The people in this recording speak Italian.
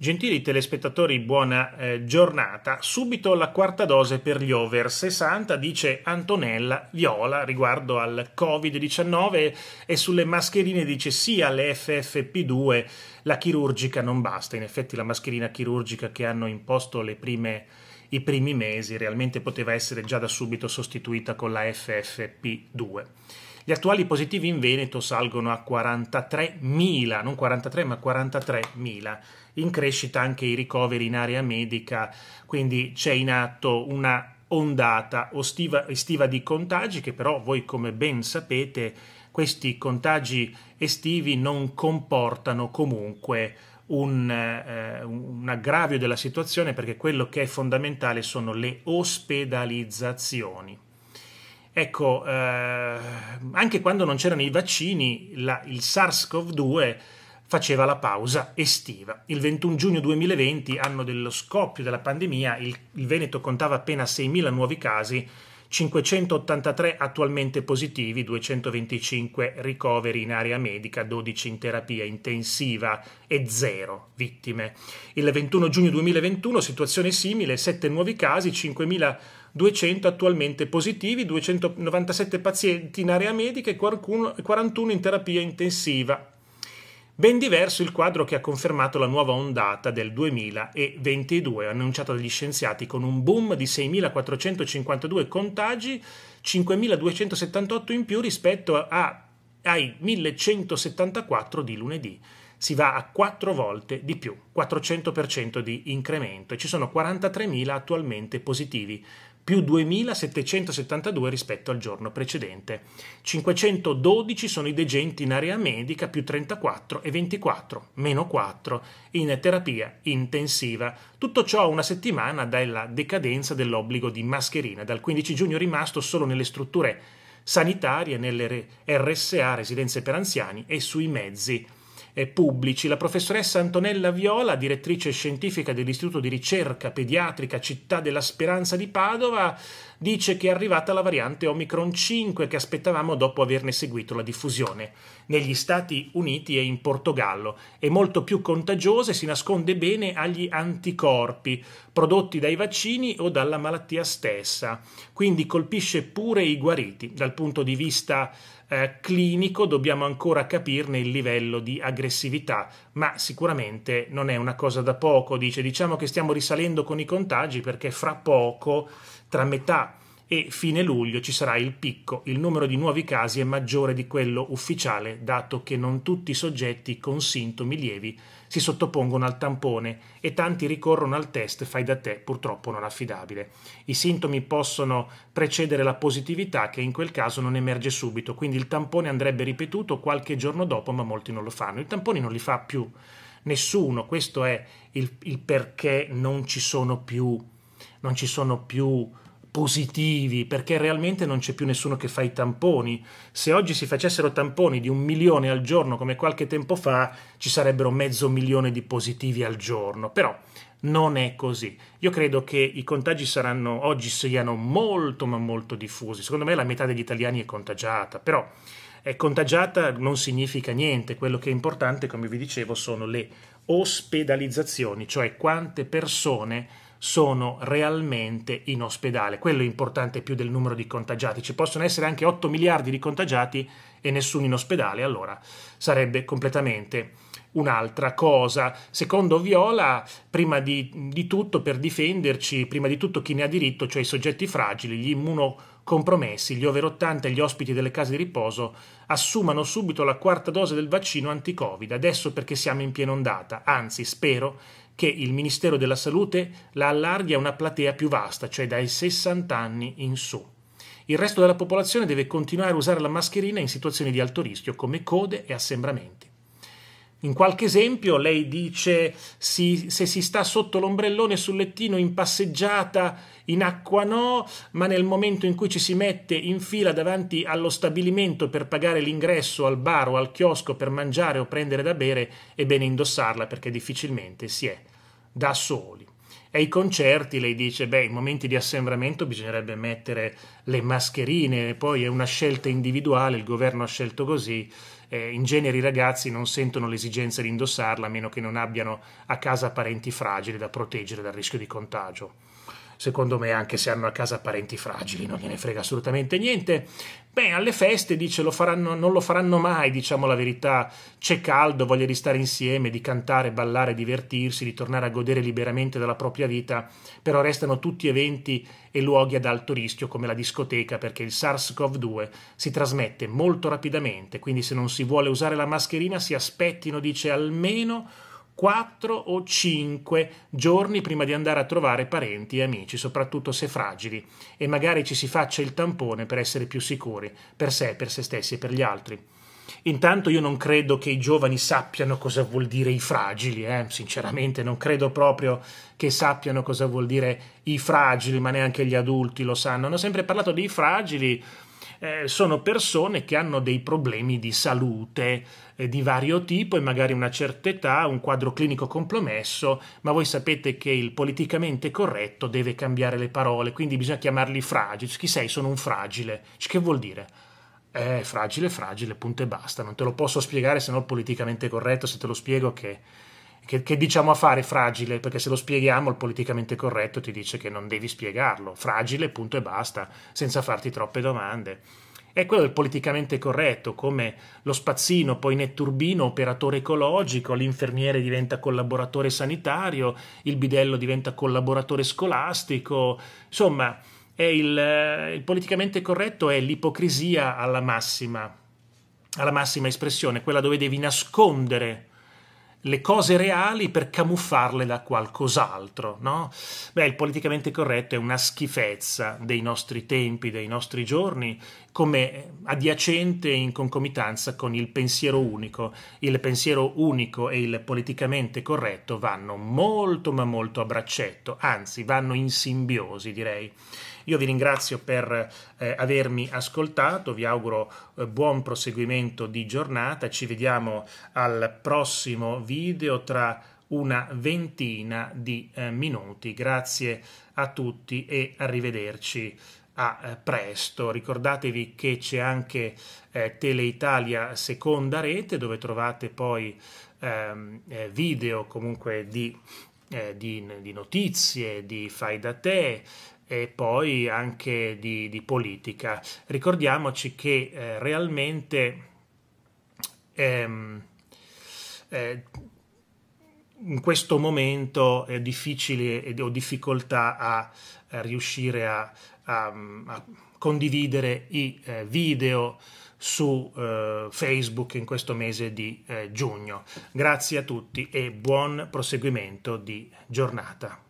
Gentili telespettatori, buona eh, giornata. Subito la quarta dose per gli over 60, dice Antonella Viola riguardo al Covid-19 e sulle mascherine dice sì alle FFP2, la chirurgica non basta. In effetti la mascherina chirurgica che hanno imposto prime, i primi mesi realmente poteva essere già da subito sostituita con la FFP2. Gli attuali positivi in Veneto salgono a 43.000, non 43 ma 43.000, in crescita anche i ricoveri in area medica, quindi c'è in atto una ondata ostiva, estiva di contagi che però voi come ben sapete questi contagi estivi non comportano comunque un, eh, un, aggravio della situazione perché quello che è fondamentale sono le ospedalizzazioni. Ecco, eh, anche quando non c'erano i vaccini, la, il SARS-CoV-2 faceva la pausa estiva. Il 21 giugno 2020, anno dello scoppio della pandemia, il, il Veneto contava appena 6.000 nuovi casi 583 attualmente positivi, 225 ricoveri in area medica, 12 in terapia intensiva e 0 vittime. Il 21 giugno 2021 situazione simile, 7 nuovi casi, 5200 attualmente positivi, 297 pazienti in area medica e 41 in terapia intensiva Ben diverso il quadro che ha confermato la nuova ondata del 2022, annunciata dagli scienziati con un boom di 6.452 contagi, 5.278 in più rispetto a, ai 1.174 di lunedì si va a 4 volte di più, 400% di incremento e ci sono 43.000 attualmente positivi più 2.772 rispetto al giorno precedente. 512 sono i degenti in area medica, più 34 e 24, meno 4 in terapia intensiva. Tutto ciò a una settimana dalla decadenza dell'obbligo di mascherina, dal 15 giugno rimasto solo nelle strutture sanitarie, nelle RSA, residenze per anziani e sui mezzi pubblici. La professoressa Antonella Viola, direttrice scientifica dell'Istituto di ricerca pediatrica Città della Speranza di Padova, dice che è arrivata la variante Omicron 5 che aspettavamo dopo averne seguito la diffusione negli Stati Uniti e in Portogallo. È molto più contagiosa e si nasconde bene agli anticorpi prodotti dai vaccini o dalla malattia stessa, quindi colpisce pure i guariti dal punto di vista eh, clinico dobbiamo ancora capirne il livello di aggressività, ma sicuramente non è una cosa da poco, dice diciamo che stiamo risalendo con i contagi perché fra poco tra metà e fine luglio ci sarà il picco, il numero di nuovi casi è maggiore di quello ufficiale dato che non tutti i soggetti con sintomi lievi si sottopongono al tampone e tanti ricorrono al test fai da te purtroppo non affidabile. I sintomi possono precedere la positività che in quel caso non emerge subito, quindi il tampone andrebbe ripetuto qualche giorno dopo ma molti non lo fanno. I tamponi non li fa più nessuno, questo è il, il perché non ci sono più, non ci sono più positivi, perché realmente non c'è più nessuno che fa i tamponi. Se oggi si facessero tamponi di un milione al giorno come qualche tempo fa, ci sarebbero mezzo milione di positivi al giorno. Però non è così. Io credo che i contagi saranno oggi siano molto ma molto diffusi. Secondo me la metà degli italiani è contagiata, però è eh, contagiata non significa niente, quello che è importante, come vi dicevo, sono le ospedalizzazioni, cioè quante persone sono realmente in ospedale. Quello è importante più del numero di contagiati. Ci possono essere anche 8 miliardi di contagiati e nessuno in ospedale, allora sarebbe completamente un'altra cosa. Secondo Viola, prima di, di tutto, per difenderci, prima di tutto chi ne ha diritto, cioè i soggetti fragili, gli immunocompromessi, gli over 80 e gli ospiti delle case di riposo assumano subito la quarta dose del vaccino anti-Covid, adesso perché siamo in piena ondata, anzi spero che il Ministero della Salute la allarghi a una platea più vasta, cioè dai 60 anni in su. Il resto della popolazione deve continuare a usare la mascherina in situazioni di alto rischio come code e assembramenti. In qualche esempio lei dice si, se si sta sotto l'ombrellone sul lettino in passeggiata in acqua no, ma nel momento in cui ci si mette in fila davanti allo stabilimento per pagare l'ingresso al bar o al chiosco per mangiare o prendere da bere è bene indossarla perché difficilmente si è da soli. E i concerti lei dice, beh, in momenti di assembramento bisognerebbe mettere le mascherine, poi è una scelta individuale, il governo ha scelto così, eh, in genere i ragazzi non sentono l'esigenza di indossarla a meno che non abbiano a casa parenti fragili da proteggere dal rischio di contagio secondo me anche se hanno a casa parenti fragili, non gliene frega assolutamente niente. Beh, alle feste dice lo faranno, non lo faranno mai, diciamo la verità, c'è caldo, voglia di stare insieme, di cantare, ballare, divertirsi, di tornare a godere liberamente della propria vita, però restano tutti eventi e luoghi ad alto rischio come la discoteca perché il SARS-CoV-2 si trasmette molto rapidamente, quindi se non si vuole usare la mascherina si aspettino, dice almeno 4 o 5 giorni prima di andare a trovare parenti e amici, soprattutto se fragili, e magari ci si faccia il tampone per essere più sicuri, per sé, per se stessi e per gli altri. Intanto io non credo che i giovani sappiano cosa vuol dire i fragili, eh? sinceramente non credo proprio che sappiano cosa vuol dire i fragili, ma neanche gli adulti lo sanno. Hanno sempre parlato dei fragili eh, sono persone che hanno dei problemi di salute eh, di vario tipo e magari una certa età, un quadro clinico compromesso, ma voi sapete che il politicamente corretto deve cambiare le parole, quindi bisogna chiamarli fragili. Chi sei? Sono un fragile. Che vuol dire? Eh, fragile, fragile, punto e basta. Non te lo posso spiegare se no politicamente corretto, se te lo spiego che che, che, diciamo a fare fragile, perché se lo spieghiamo il politicamente corretto ti dice che non devi spiegarlo, fragile punto e basta, senza farti troppe domande. È quello del politicamente corretto, come lo spazzino, poi netturbino, operatore ecologico, l'infermiere diventa collaboratore sanitario, il bidello diventa collaboratore scolastico, insomma, il, eh, il politicamente corretto è l'ipocrisia alla massima, alla massima espressione, quella dove devi nascondere le cose reali per camuffarle da qualcos'altro, no? Beh, il politicamente corretto è una schifezza dei nostri tempi, dei nostri giorni, come adiacente in concomitanza con il pensiero unico. Il pensiero unico e il politicamente corretto vanno molto ma molto a braccetto, anzi vanno in simbiosi, direi. Io vi ringrazio per eh, avermi ascoltato, vi auguro eh, buon proseguimento di giornata, ci vediamo al prossimo video tra una ventina di eh, minuti. Grazie a tutti e arrivederci a eh, presto. Ricordatevi che c'è anche eh, Teleitalia seconda rete dove trovate poi ehm, eh, video comunque di, eh, di, di notizie, di fai da te, e poi anche di, di politica. Ricordiamoci che eh, realmente ehm, eh, in questo momento è difficile ed ho difficoltà a, a riuscire a, a, a, condividere i eh, video su eh, Facebook in questo mese di eh, giugno. Grazie a tutti e buon proseguimento di giornata.